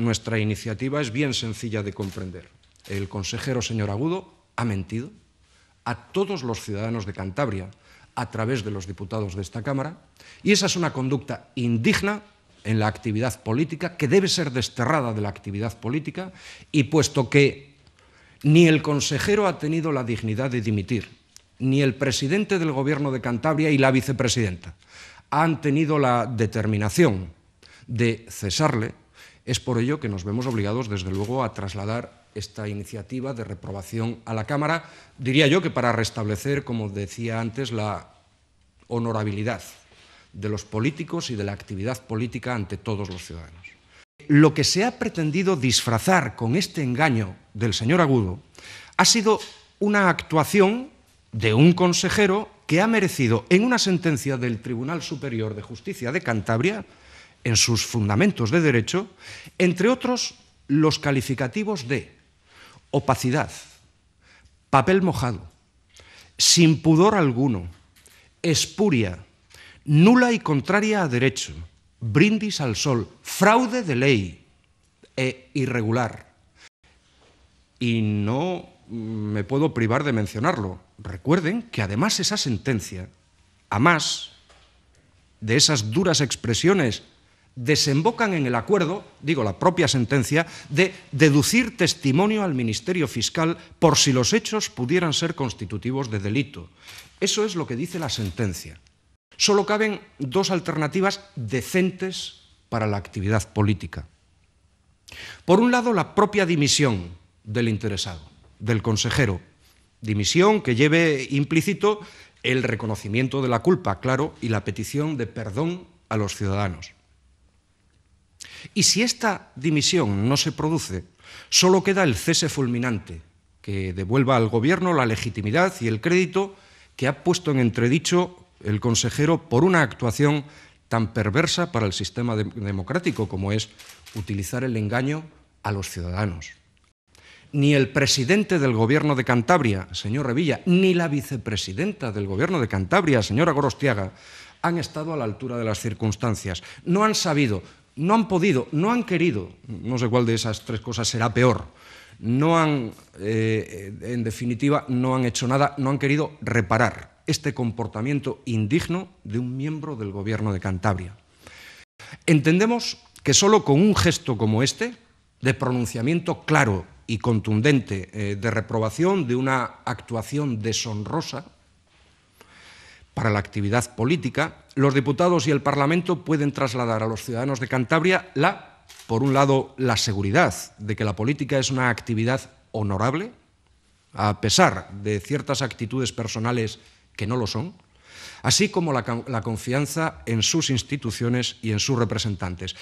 nuestra iniciativa es bien sencilla de comprender. El consejero señor Agudo ha mentido a todos los ciudadanos de Cantabria a través de los diputados de esta Cámara y esa es una conducta indigna en la actividad política que debe ser desterrada de la actividad política y puesto que ni el consejero ha tenido la dignidad de dimitir, ni el presidente del Gobierno de Cantabria y la vicepresidenta han tenido la determinación de cesarle es por ello que nos vemos obligados, desde luego, a trasladar esta iniciativa de reprobación a la Cámara, diría yo que para restablecer, como decía antes, la honorabilidad de los políticos y de la actividad política ante todos los ciudadanos. Lo que se ha pretendido disfrazar con este engaño del señor Agudo ha sido una actuación de un consejero que ha merecido en una sentencia del Tribunal Superior de Justicia de Cantabria en sus fundamentos de derecho, entre otros los calificativos de opacidad, papel mojado, sin pudor alguno, espuria, nula y contraria a derecho, brindis al sol, fraude de ley e irregular. Y no me puedo privar de mencionarlo. Recuerden que además esa sentencia, a más de esas duras expresiones desembocan en el acuerdo, digo la propia sentencia, de deducir testimonio al Ministerio Fiscal por si los hechos pudieran ser constitutivos de delito. Eso es lo que dice la sentencia. Solo caben dos alternativas decentes para la actividad política. Por un lado, la propia dimisión del interesado, del consejero. Dimisión que lleve implícito el reconocimiento de la culpa, claro, y la petición de perdón a los ciudadanos. Y si esta dimisión no se produce, solo queda el cese fulminante, que devuelva al Gobierno la legitimidad y el crédito que ha puesto en entredicho el consejero por una actuación tan perversa para el sistema democrático como es utilizar el engaño a los ciudadanos. Ni el presidente del Gobierno de Cantabria, señor Revilla, ni la vicepresidenta del Gobierno de Cantabria, señora Gorostiaga, han estado a la altura de las circunstancias. No han sabido no han podido, no han querido, no sé cuál de esas tres cosas será peor, no han, eh, eh, en definitiva, no han hecho nada, no han querido reparar este comportamiento indigno de un miembro del gobierno de Cantabria. Entendemos que solo con un gesto como este, de pronunciamiento claro y contundente eh, de reprobación de una actuación deshonrosa, para la actividad política, los diputados y el Parlamento pueden trasladar a los ciudadanos de Cantabria la, por un lado, la seguridad de que la política es una actividad honorable, a pesar de ciertas actitudes personales que no lo son, así como la, confianza en sus instituciones y en sus representantes.